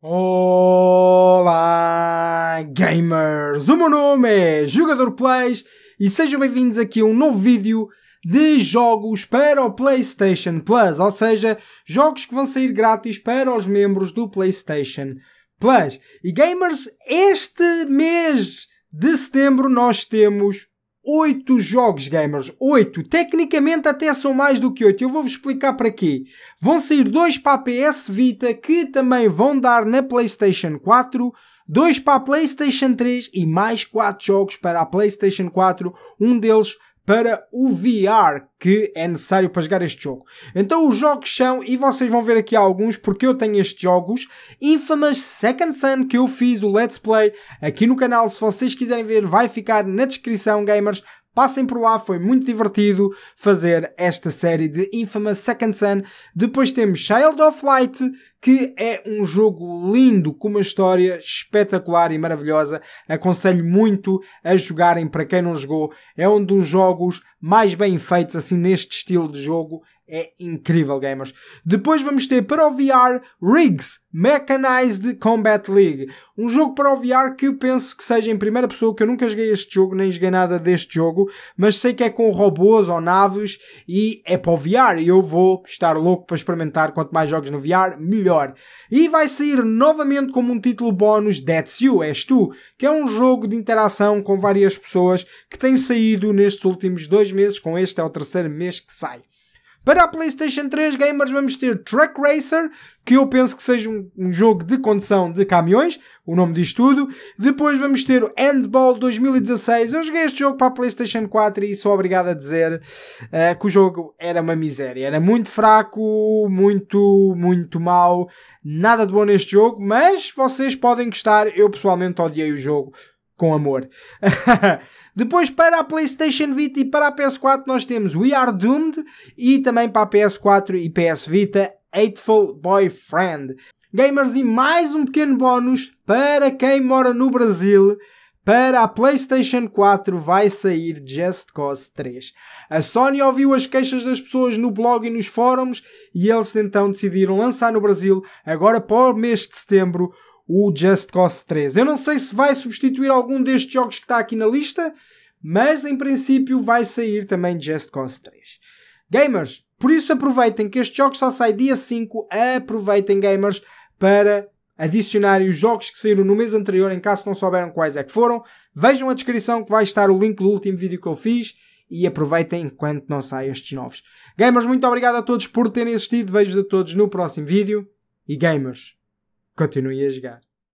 Olá, gamers! O meu nome é Jogador Plays e sejam bem-vindos aqui a um novo vídeo de jogos para o PlayStation Plus, ou seja, jogos que vão sair grátis para os membros do PlayStation Plus. E gamers, este mês de setembro nós temos 8 jogos, gamers. 8. Tecnicamente até são mais do que 8. Eu vou-vos explicar para quê. Vão sair dois para a PS Vita, que também vão dar na PlayStation 4. 2 para a PlayStation 3 e mais 4 jogos para a PlayStation 4, um deles para o VR que é necessário para jogar este jogo. Então os jogos são, e vocês vão ver aqui alguns porque eu tenho estes jogos, Infamous Second Son que eu fiz o Let's Play aqui no canal, se vocês quiserem ver vai ficar na descrição gamers, Passem por lá, foi muito divertido fazer esta série de Infamous Second Son. Depois temos Child of Light, que é um jogo lindo, com uma história espetacular e maravilhosa. Aconselho muito a jogarem para quem não jogou. É um dos jogos mais bem feitos assim neste estilo de jogo. É incrível, gamers. Depois vamos ter para o VR Rigs Mechanized Combat League. Um jogo para o VR que eu penso que seja em primeira pessoa, que eu nunca joguei este jogo, nem joguei nada deste jogo, mas sei que é com robôs ou naves e é para o VR. E eu vou estar louco para experimentar. Quanto mais jogos no VR, melhor. E vai sair novamente como um título bónus That's You, És Tu, que é um jogo de interação com várias pessoas que tem saído nestes últimos dois meses. Com este é o terceiro mês que sai. Para a PlayStation 3 Gamers vamos ter Truck Racer, que eu penso que seja um, um jogo de condução de caminhões, o nome diz tudo. Depois vamos ter o Handball 2016. Eu joguei este jogo para a PlayStation 4 e sou obrigado a dizer uh, que o jogo era uma miséria. Era muito fraco, muito, muito mau. Nada de bom neste jogo, mas vocês podem gostar. Eu pessoalmente odiei o jogo com amor. Depois para a PlayStation Vita e para a PS4 nós temos We Are Doomed e também para a PS4 e PS Vita Eightfold Boyfriend. Gamers e mais um pequeno bónus para quem mora no Brasil. Para a PlayStation 4 vai sair Just Cause 3. A Sony ouviu as queixas das pessoas no blog e nos fóruns e eles então decidiram lançar no Brasil, agora para o mês de setembro, o Just Cause 3. Eu não sei se vai substituir algum destes jogos que está aqui na lista, mas em princípio vai sair também Just Cause 3. Gamers, por isso aproveitem que este jogo só sai dia 5. Aproveitem, gamers, para adicionarem os jogos que saíram no mês anterior, em caso não souberam quais é que foram. Vejam a descrição que vai estar o link do último vídeo que eu fiz e aproveitem enquanto não saem estes novos. Gamers, muito obrigado a todos por terem assistido. Vejo-vos a todos no próximo vídeo. E gamers, Continue a jogar.